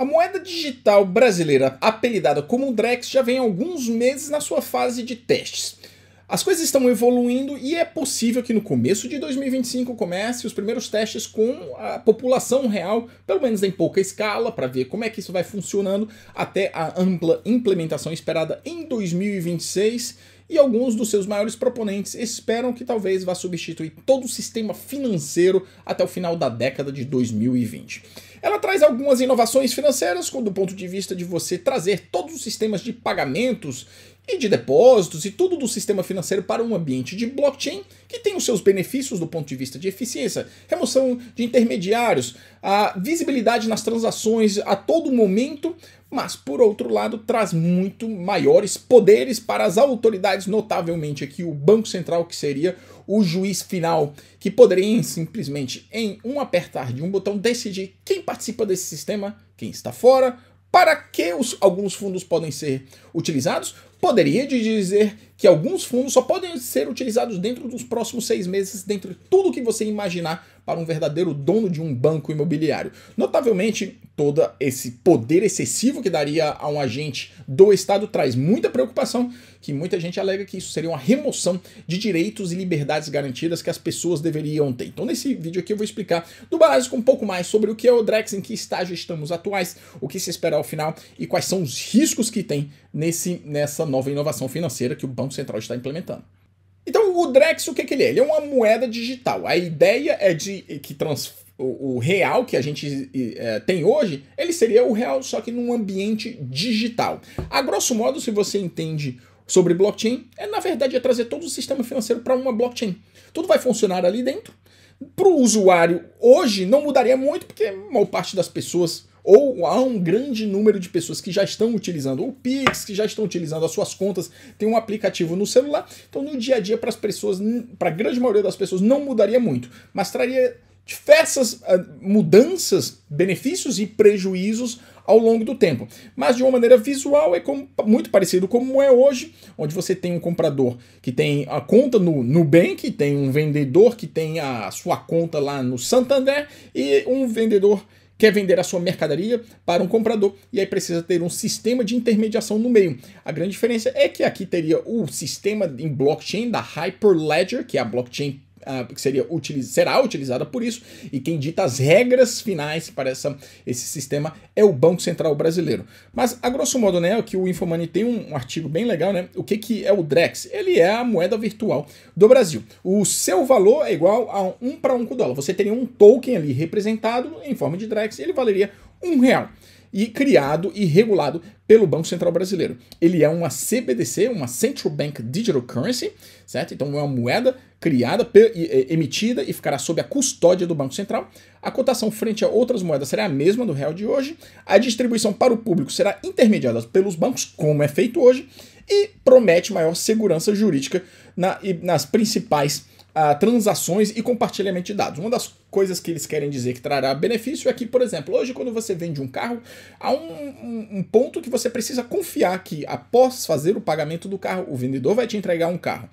A moeda digital brasileira, apelidada como Drex, já vem alguns meses na sua fase de testes. As coisas estão evoluindo e é possível que no começo de 2025 comece os primeiros testes com a população real, pelo menos em pouca escala, para ver como é que isso vai funcionando até a ampla implementação esperada em 2026. E alguns dos seus maiores proponentes esperam que talvez vá substituir todo o sistema financeiro até o final da década de 2020. Ela traz algumas inovações financeiras do ponto de vista de você trazer todos os sistemas de pagamentos e de depósitos e tudo do sistema financeiro para um ambiente de blockchain que tem os seus benefícios do ponto de vista de eficiência, remoção de intermediários, a visibilidade nas transações a todo momento, mas por outro lado traz muito maiores poderes para as autoridades, notavelmente aqui o Banco Central, que seria o juiz final, que poderia simplesmente, em um apertar de um botão, decidir quem participa desse sistema, quem está fora, para que os, alguns fundos podem ser utilizados, poderia dizer que alguns fundos só podem ser utilizados dentro dos próximos seis meses, dentro de tudo que você imaginar para um verdadeiro dono de um banco imobiliário. Notavelmente, todo esse poder excessivo que daria a um agente do Estado traz muita preocupação, que muita gente alega que isso seria uma remoção de direitos e liberdades garantidas que as pessoas deveriam ter. Então, nesse vídeo aqui eu vou explicar do básico um pouco mais sobre o que é o Drex, em que estágio estamos atuais, o que se espera ao final e quais são os riscos que tem nesse, nessa nova inovação financeira que o Banco Central está implementando. Então, o Drex, o que, é que ele é? Ele é uma moeda digital. A ideia é de que trans, o, o real que a gente é, tem hoje, ele seria o real, só que num ambiente digital. A grosso modo, se você entende sobre blockchain, é na verdade é trazer todo o sistema financeiro para uma blockchain. Tudo vai funcionar ali dentro. Para o usuário, hoje não mudaria muito, porque a maior parte das pessoas ou há um grande número de pessoas que já estão utilizando o Pix, que já estão utilizando as suas contas, tem um aplicativo no celular. Então, no dia a dia, para as pessoas, para a grande maioria das pessoas, não mudaria muito, mas traria diversas ah, mudanças, benefícios e prejuízos ao longo do tempo. Mas de uma maneira visual é como, muito parecido como é hoje, onde você tem um comprador que tem a conta no Nubank, tem um vendedor que tem a sua conta lá no Santander e um vendedor quer vender a sua mercadoria para um comprador e aí precisa ter um sistema de intermediação no meio. A grande diferença é que aqui teria o sistema em blockchain da Hyperledger, que é a blockchain ah, que seria utiliz será utilizada por isso, e quem dita as regras finais para essa, esse sistema é o Banco Central Brasileiro. Mas, a grosso modo, né, que o Infomani tem um, um, artigo bem legal, né? O que, que é o DREX? Ele é a moeda virtual do Brasil. O seu valor é igual a um para um com o dólar. Você teria um token ali representado em forma de DREX e ele valeria um real e criado e regulado pelo Banco Central Brasileiro. Ele é uma CBDC, uma Central Bank Digital Currency, certo? Então é uma moeda criada, emitida e ficará sob a custódia do Banco Central. A cotação frente a outras moedas será a mesma do real de hoje. A distribuição para o público será intermediada pelos bancos, como é feito hoje, e promete maior segurança jurídica na, nas principais a transações e compartilhamento de dados. Uma das coisas que eles querem dizer que trará benefício é que, por exemplo, hoje quando você vende um carro, há um, um, um, ponto que você precisa confiar que após fazer o pagamento do carro, o vendedor vai te entregar um carro.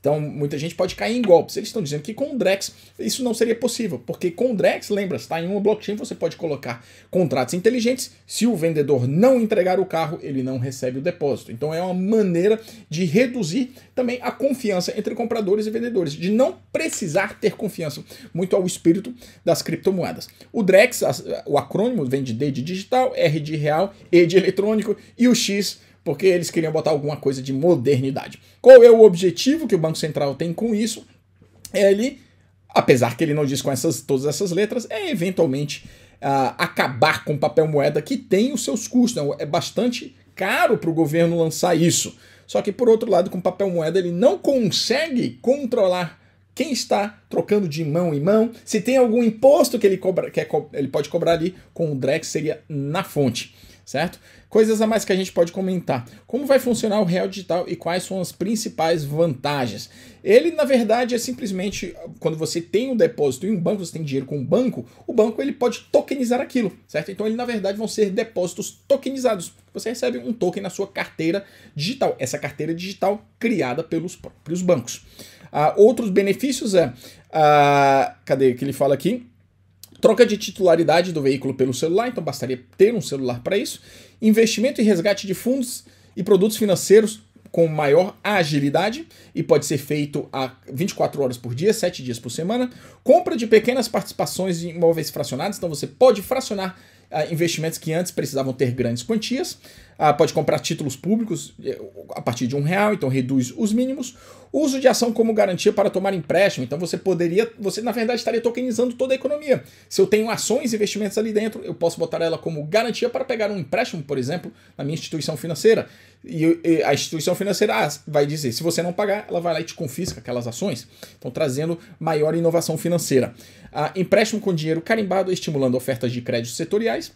Então, muita gente pode cair em golpes. Eles estão dizendo que com o Drex isso não seria possível, porque com o Drex, lembra, está em uma blockchain, você pode colocar contratos inteligentes. Se o vendedor não entregar o carro, ele não recebe o depósito. Então, é uma maneira de reduzir também a confiança entre compradores e vendedores, de não precisar ter confiança muito ao espírito das criptomoedas. O Drex, o acrônimo vem de D de digital, R de real, E de eletrônico e o X porque eles queriam botar alguma coisa de modernidade. Qual é o objetivo que o Banco Central tem com isso? É ele, apesar que ele não diz com essas, todas essas letras, é eventualmente uh, acabar com o papel moeda que tem os seus custos. É bastante caro para o governo lançar isso. Só que, por outro lado, com papel moeda, ele não consegue controlar quem está trocando de mão em mão, se tem algum imposto que ele, cobra, que é, ele pode cobrar ali, com o DREX seria na fonte certo? Coisas a mais que a gente pode comentar. Como vai funcionar o Real Digital e quais são as principais vantagens? Ele, na verdade, é simplesmente quando você tem um depósito em um banco, você tem dinheiro com um banco, o banco ele pode tokenizar aquilo, certo? Então, ele na verdade vão ser depósitos tokenizados. Você recebe um token na sua carteira digital, essa carteira digital criada pelos próprios bancos. Uh, outros benefícios é. Uh, cadê que ele fala aqui? Troca de titularidade do veículo pelo celular, então bastaria ter um celular para isso. Investimento e resgate de fundos e produtos financeiros com maior agilidade e pode ser feito a 24 horas por dia, 7 dias por semana. Compra de pequenas participações em imóveis fracionados, então você pode fracionar uh, investimentos que antes precisavam ter grandes quantias ah, pode comprar títulos públicos eh, a partir de um real, então reduz os mínimos. Uso de ação como garantia para tomar empréstimo, então você poderia, você na verdade estaria tokenizando toda a economia. Se eu tenho ações e investimentos ali dentro, eu posso botar ela como garantia para pegar um empréstimo, por exemplo, na minha instituição financeira. E, a instituição financeira ah, vai dizer, se você não pagar, ela vai lá e te confisca aquelas ações. Então trazendo maior inovação financeira. Ah, empréstimo com dinheiro carimbado, estimulando ofertas de créditos setoriais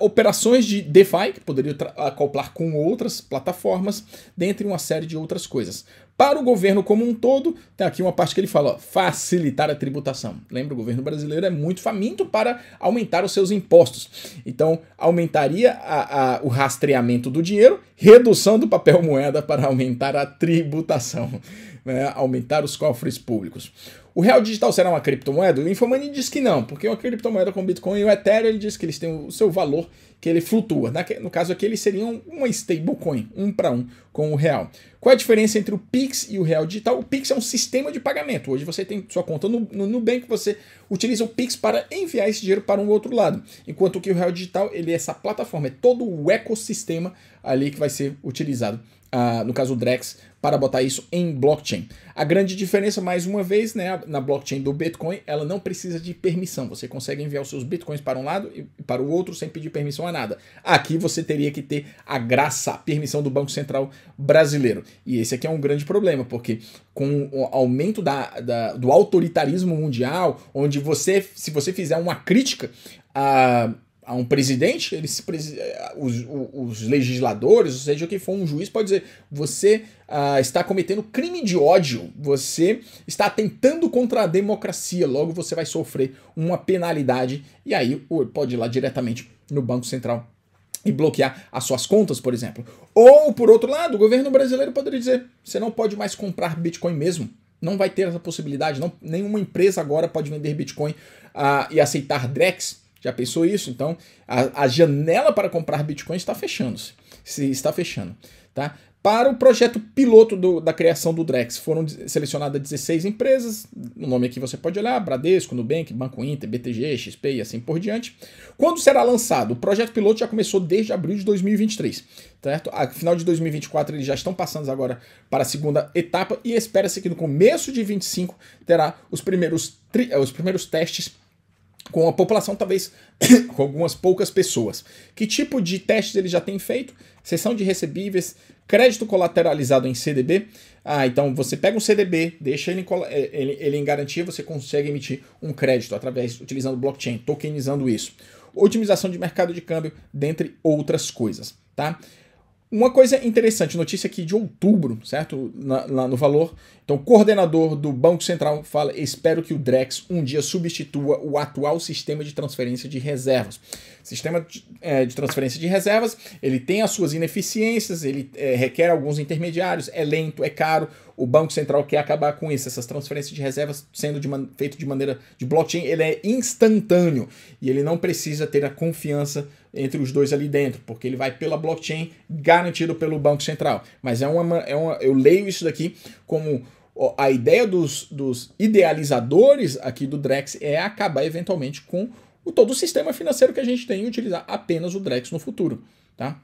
operações de DeFi, que poderiam acoplar com outras plataformas, dentre uma série de outras coisas. Para o governo como um todo, tem aqui uma parte que ele fala: ó, facilitar a tributação. Lembra, o governo brasileiro é muito faminto para aumentar os seus impostos. Então, aumentaria a, a, o rastreamento do dinheiro, redução do papel moeda para aumentar a tributação, né? aumentar os cofres públicos. O real digital será uma criptomoeda? O Infomani diz que não, porque uma criptomoeda como Bitcoin e o Ethereum, ele diz que eles têm o seu valor que ele flutua. No caso aqui, eles seriam uma stablecoin, um para um com o real. Qual é a diferença entre o Pix e o real digital? O Pix é um sistema de pagamento. Hoje você tem sua conta no, no Nubank, você utiliza o Pix para enviar esse dinheiro para um outro lado. Enquanto que o real digital, ele é essa plataforma, é todo o ecossistema ali que vai ser utilizado. Ah, no caso, o Drex para botar isso em blockchain. A grande diferença, mais uma vez, né, na blockchain do Bitcoin, ela não precisa de permissão. Você consegue enviar os seus bitcoins para um lado e para o outro sem pedir permissão a nada. Aqui você teria que ter a graça, a permissão do Banco Central brasileiro. E esse aqui é um grande problema, porque com o aumento da, da do autoritarismo mundial, onde você, se você fizer uma crítica a a um presidente, ele se presi... Eh, os, os, legisladores, ou seja, quem for um juiz, pode dizer: você ah, está cometendo crime de ódio, você está atentando contra a democracia, logo você vai sofrer uma penalidade, e aí pode ir lá diretamente no Banco Central e bloquear as suas contas, por exemplo. Ou, por outro lado, o governo brasileiro poderia dizer: você não pode mais comprar Bitcoin mesmo. Não vai ter essa possibilidade, não, nenhuma empresa agora pode vender Bitcoin ah, e aceitar DREX já pensou isso? Então, a, a janela para comprar Bitcoin está fechando-se. Se está fechando. Tá? Para o projeto piloto do, da criação do Drex, foram selecionadas 16 empresas, o nome aqui você pode olhar, Bradesco, Nubank, Banco Inter, BTG, XP e assim por diante. Quando será lançado? O projeto piloto já começou desde abril de 2023, certo? A final de 2024 eles já estão passando agora para a segunda etapa e espera-se que no começo de 2025 terá os primeiros, tri, eh, os primeiros testes com a população, talvez com algumas poucas pessoas. Que tipo de testes ele já tem feito? Seção de recebíveis, crédito colateralizado em CDB. Ah, então você pega um CDB, deixa ele em, eh, ele, ele em garantia, você consegue emitir um crédito através utilizando blockchain, tokenizando isso. Otimização de mercado de câmbio, dentre outras coisas, tá? Uma coisa interessante, notícia aqui de outubro, certo? Na, lá no valor. Então, o coordenador do Banco Central fala: espero que o DREX um dia substitua o atual sistema de transferência de reservas. Sistema de, é, de transferência de reservas, ele tem as suas ineficiências, ele é, requer alguns intermediários, é lento, é caro. O Banco Central quer acabar com isso. Essas transferências de reservas sendo de feito de maneira de blockchain, ele é instantâneo e ele não precisa ter a confiança entre os dois ali dentro, porque ele vai pela blockchain garantido pelo Banco Central. Mas é uma, é uma eu leio isso daqui como a ideia dos, dos idealizadores aqui do Drex é acabar eventualmente com o todo o sistema financeiro que a gente tem e utilizar apenas o Drex no futuro, tá?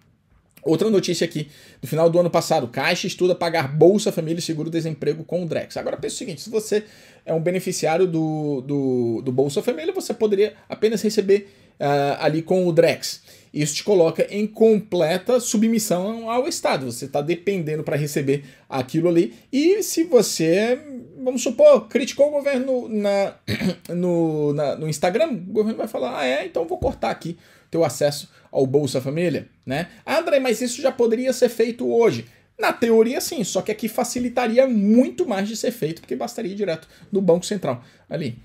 Outra notícia aqui, no final do ano passado, Caixa estuda pagar Bolsa Família e Seguro-Desemprego com o Drex. Agora pensa o seguinte, se você é um beneficiário do, do, do Bolsa Família, você poderia apenas receber uh, ali com o Drex. Isso te coloca em completa submissão ao Estado. Você está dependendo para receber aquilo ali. E se você, vamos supor, criticou o governo na, no, na, no Instagram, o governo vai falar: ah, é, então vou cortar aqui teu acesso ao Bolsa Família. Né? Ah, André, mas isso já poderia ser feito hoje. Na teoria, sim, só que aqui facilitaria muito mais de ser feito, porque bastaria ir direto do Banco Central ali.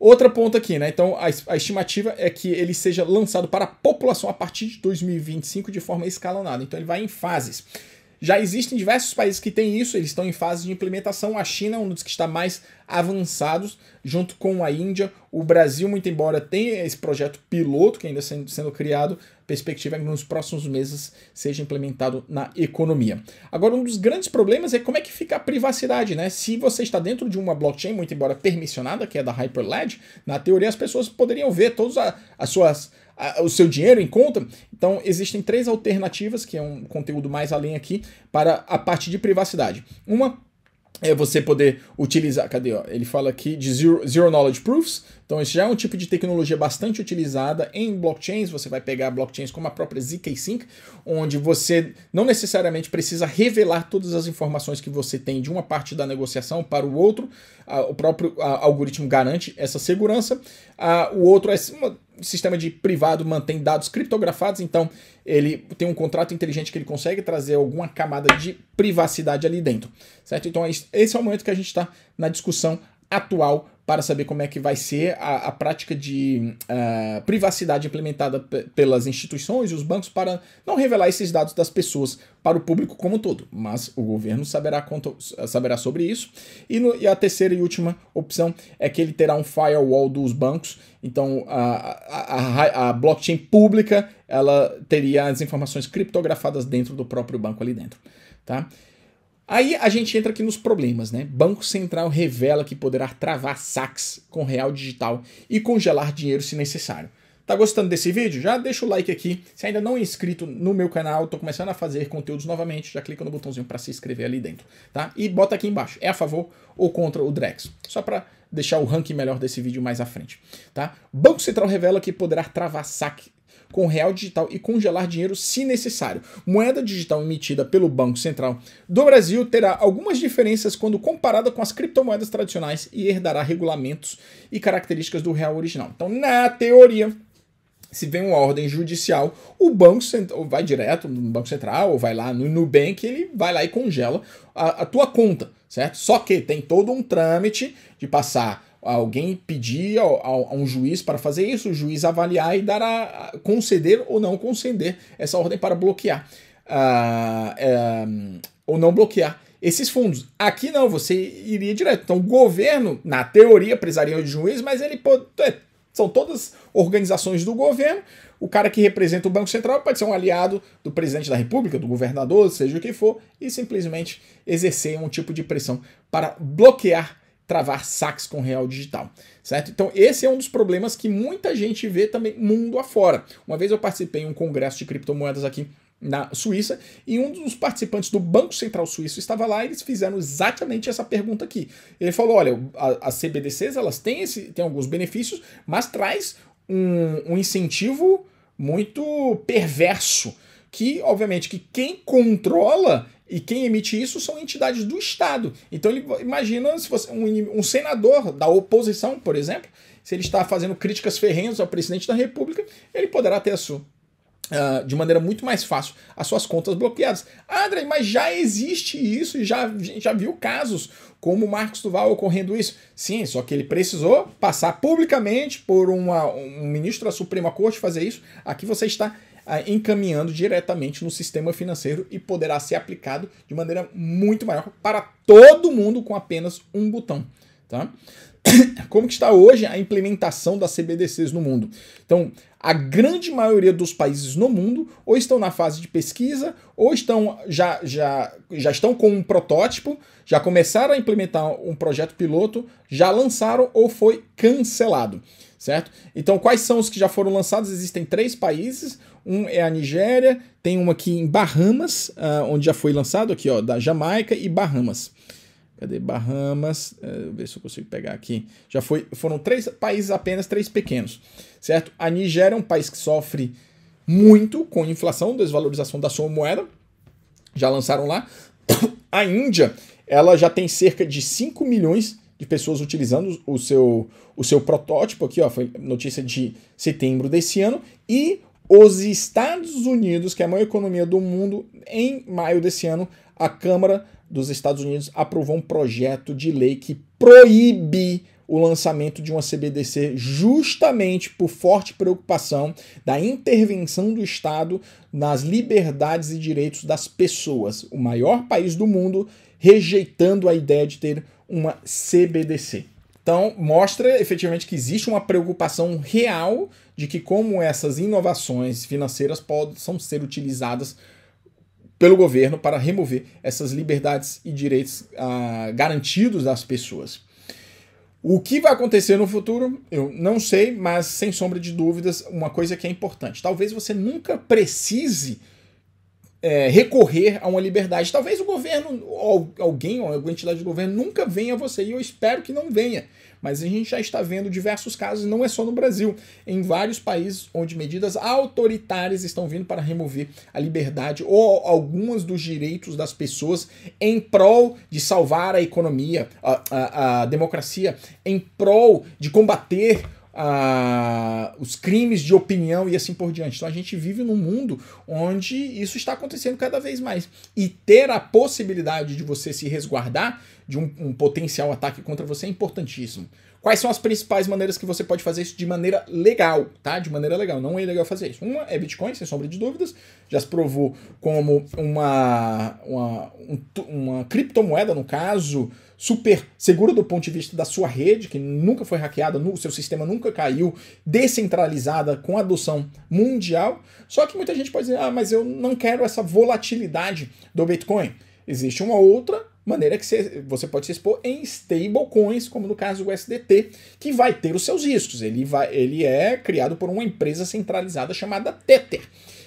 Outra ponta aqui, né? Então, a, a, estimativa é que ele seja lançado para a população a partir de 2025 de forma escalonada. Então, ele vai em fases. Já existem diversos países que têm isso, eles estão em fase de implementação. A China é um dos que está mais avançados, junto com a Índia. O Brasil, muito embora tenha esse projeto piloto que ainda sendo, sendo criado, perspectiva é que nos próximos meses seja implementado na economia. Agora, um dos grandes problemas é como é que fica a privacidade, né? Se você está dentro de uma blockchain, muito embora permissionada, que é da Hyperledger, na teoria as pessoas poderiam ver todas as suas o seu dinheiro em conta. Então, existem três alternativas, que é um conteúdo mais além aqui, para a parte de privacidade. Uma é você poder utilizar, cadê? Ó, ele fala aqui de zero, zero knowledge proofs, então, esse já é um tipo de tecnologia bastante utilizada em blockchains. Você vai pegar blockchains como a própria ZK Sync, onde você não necessariamente precisa revelar todas as informações que você tem de uma parte da negociação para o outro. Ah, o próprio ah, algoritmo garante essa segurança. Ah, o outro é um sistema de privado mantém dados criptografados, então ele tem um contrato inteligente que ele consegue trazer alguma camada de privacidade ali dentro, certo? Então é esse é o momento que a gente está na discussão atual para saber como é que vai ser a, a prática de uh, privacidade implementada pelas instituições e os bancos para não revelar esses dados das pessoas para o público como um todo. Mas o governo saberá, saberá sobre isso. E, no, e, a terceira e última opção é que ele terá um firewall dos bancos. Então a, a, a blockchain pública ela teria as informações criptografadas dentro do próprio banco ali dentro. Tá? Aí a gente entra aqui nos problemas, né? Banco Central revela que poderá travar saques com real digital e congelar dinheiro se necessário. Tá gostando desse vídeo? Já deixa o like aqui. Se ainda não é inscrito no meu canal, tô começando a fazer conteúdos novamente, já clica no botãozinho para se inscrever ali dentro, tá? E bota aqui embaixo, é a favor ou contra o Drex? Só para deixar o ranking melhor desse vídeo mais à frente, tá? Banco Central revela que poderá travar saque com real digital e congelar dinheiro se necessário. Moeda digital emitida pelo Banco Central do Brasil terá algumas diferenças quando comparada com as criptomoedas tradicionais e herdará regulamentos e características do real original. Então, na teoria, se vem uma ordem judicial, o banco central vai direto no banco central ou vai lá no Nubank, ele vai lá e congela a, a tua conta, certo? Só que tem todo um trâmite de passar alguém pedir a, a, a, um juiz para fazer isso, o juiz avaliar e dar a, a conceder ou não conceder essa ordem para bloquear uh, ou não bloquear esses fundos. Aqui não, você iria direto. Então, o governo, na teoria, precisaria de juiz, mas ele pode. É, são todas organizações do governo. O cara que representa o Banco Central pode ser um aliado do presidente da República, do governador, seja o que for, e simplesmente exercer um tipo de pressão para bloquear travar saques com real digital, certo? Então esse é um dos problemas que muita gente vê também mundo afora. Uma vez eu participei em um congresso de criptomoedas aqui na Suíça, e um dos participantes do Banco Central Suíço estava lá e eles fizeram exatamente essa pergunta aqui. Ele falou: olha, as CBDCs elas têm, esse, têm alguns benefícios, mas traz um, um incentivo muito perverso. Que, obviamente, que quem controla e quem emite isso são entidades do Estado. Então ele imagina se um, um senador da oposição, por exemplo, se ele está fazendo críticas ferrenhas ao presidente da República, ele poderá ter a sua, Uh, de maneira muito mais fácil as suas contas bloqueadas. Ah, André, mas já existe isso e já, já viu casos como o Marcos Duval ocorrendo isso. Sim, só que ele precisou passar publicamente por uma, um ministro da Suprema Corte fazer isso. Aqui você está encaminhando diretamente no sistema financeiro e poderá ser aplicado de maneira muito maior para todo mundo com apenas um botão. Tá? Como que está hoje a implementação das CBDCs no mundo? Então, a grande maioria dos países no mundo ou estão na fase de pesquisa, ou estão já, já, já estão com um protótipo, já começaram a implementar um projeto piloto, já lançaram ou foi cancelado certo? Então, quais são os que já foram lançados? Existem três países. Um é a Nigéria, tem um aqui em Bahamas, uh, onde já foi lançado aqui, ó, da Jamaica e Bahamas. Cadê Bahamas? Uh, ver se eu consigo pegar aqui. Já foi, foram três países apenas, três pequenos, certo? A Nigéria é um país que sofre muito com inflação, desvalorização da sua moeda. Já lançaram lá. A Índia, ela já tem cerca de 5 milhões de pessoas utilizando o seu, o seu protótipo aqui, ó, foi notícia de setembro desse ano, e os Estados Unidos, que é a maior economia do mundo, em maio desse ano, a Câmara dos Estados Unidos aprovou um projeto de lei que proíbe o lançamento de uma CBDC justamente por forte preocupação da intervenção do Estado nas liberdades e direitos das pessoas. O maior país do mundo rejeitando a ideia de ter uma CBDC. Então, mostra efetivamente que existe uma preocupação real de que como essas inovações financeiras possam ser utilizadas pelo governo para remover essas liberdades e direitos ah, garantidos das pessoas. O que vai acontecer no futuro, eu não sei, mas sem sombra de dúvidas, uma coisa que é importante. Talvez você nunca precise é, recorrer a uma liberdade. Talvez o governo, ou alguém, ou alguma entidade do governo, nunca venha a você, e eu espero que não venha. Mas a gente já está vendo diversos casos, não é só no Brasil, em vários países onde medidas autoritárias estão vindo para remover a liberdade ou alguns dos direitos das pessoas em prol de salvar a economia, a, a, a democracia, em prol de combater a, os crimes de opinião e assim por diante. Então a gente vive num mundo onde isso está acontecendo cada vez mais. E ter a possibilidade de você se resguardar de um, um potencial ataque contra você é importantíssimo. Quais são as principais maneiras que você pode fazer isso de maneira legal, tá? De maneira legal, não é ilegal fazer isso. Uma é Bitcoin, sem sombra de dúvidas, já se provou como uma, uma, um, uma criptomoeda, no caso, super segura do ponto de vista da sua rede, que nunca foi hackeada, o seu sistema nunca caiu, descentralizada com adoção mundial. Só que muita gente pode dizer, ah, mas eu não quero essa volatilidade do Bitcoin. Existe uma outra maneira que você pode se expor em stablecoins, como no caso do USDT, que vai ter os seus riscos. Ele, vai, ele é criado por uma empresa centralizada chamada Tether.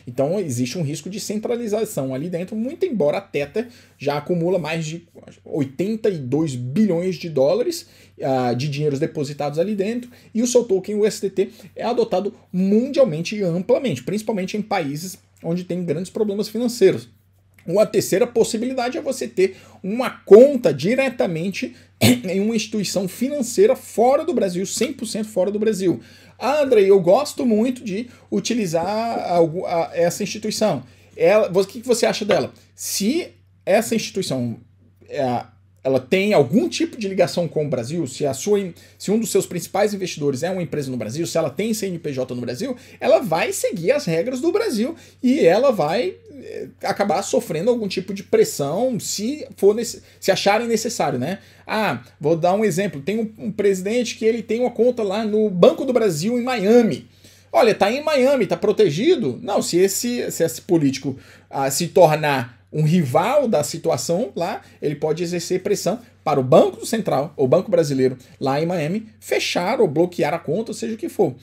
Então existe um risco de centralização ali dentro, muito embora a Tether já acumula mais de 82 bilhões de dólares uh, de dinheiros depositados ali dentro, e o seu token USDT é adotado mundialmente e amplamente, principalmente em países onde tem grandes problemas financeiros uma terceira possibilidade é você ter uma conta diretamente em uma instituição financeira fora do Brasil, 100% fora do Brasil. Ah, Andrei, eu gosto muito de utilizar essa instituição. Ela, o que você acha dela? Se essa instituição é ela tem algum tipo de ligação com o Brasil, se, a sua, se um dos seus principais investidores é uma empresa no Brasil, se ela tem CNPJ no Brasil, ela vai seguir as regras do Brasil e ela vai eh, acabar sofrendo algum tipo de pressão se for se acharem necessário, né? Ah, vou dar um exemplo. Tem um, um presidente que ele tem uma conta lá no Banco do Brasil em Miami olha, tá em Miami, tá protegido. Não, se esse, se esse político ah, se tornar um rival da situação lá, ele pode exercer pressão para o Banco Central, ou Banco Brasileiro, lá em Miami, fechar ou bloquear a conta, seja o que for.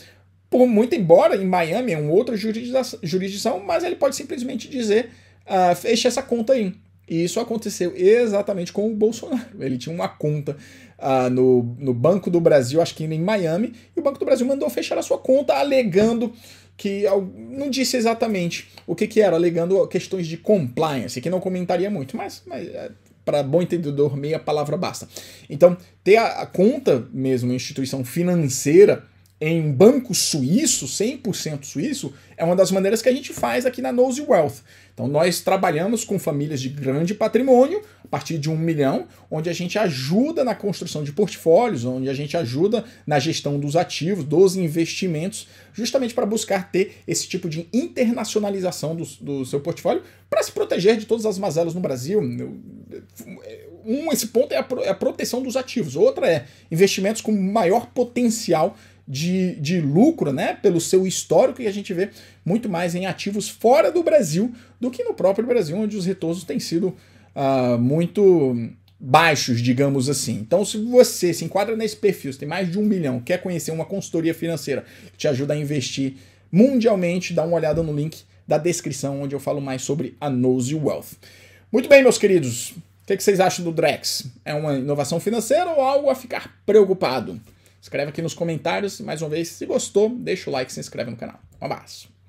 Por muito embora em Miami é uma outra jurisdição, mas ele pode simplesmente dizer: uh, feche essa conta aí. E isso aconteceu exatamente com o Bolsonaro. Ele tinha uma conta uh, no, no Banco do Brasil, acho que em Miami, e o Banco do Brasil mandou fechar a sua conta, alegando que não disse exatamente o que, que era, alegando questões de compliance, que não comentaria muito, mas, mas é, para bom entendedor, meia palavra basta. Então, ter a, a conta mesmo, instituição financeira, em banco suíço, 100% suíço, é uma das maneiras que a gente faz aqui na Nose Wealth. Então, nós trabalhamos com famílias de grande patrimônio, a partir de um milhão, onde a gente ajuda na construção de portfólios, onde a gente ajuda na gestão dos ativos, dos investimentos, justamente para buscar ter esse tipo de internacionalização do, do seu portfólio, para se proteger de todas as mazelas no Brasil. Um, esse ponto é a é proteção dos ativos, outra é investimentos com maior potencial de, de lucro, né? Pelo seu histórico, e a gente vê muito mais em ativos fora do Brasil do que no próprio Brasil, onde os retornos têm sido uh, muito baixos, digamos assim. Então, se você se enquadra nesse perfil, se tem mais de um milhão, quer conhecer uma consultoria financeira que te ajuda a investir mundialmente, dá uma olhada no link da descrição, onde eu falo mais sobre a Nose Wealth. Muito bem, meus queridos. O que, é que vocês acham do Drex? É uma inovação financeira ou algo a ficar preocupado? Escreve aqui nos comentários, mais uma vez, se gostou, deixa o like e se inscreve no canal. Um abraço.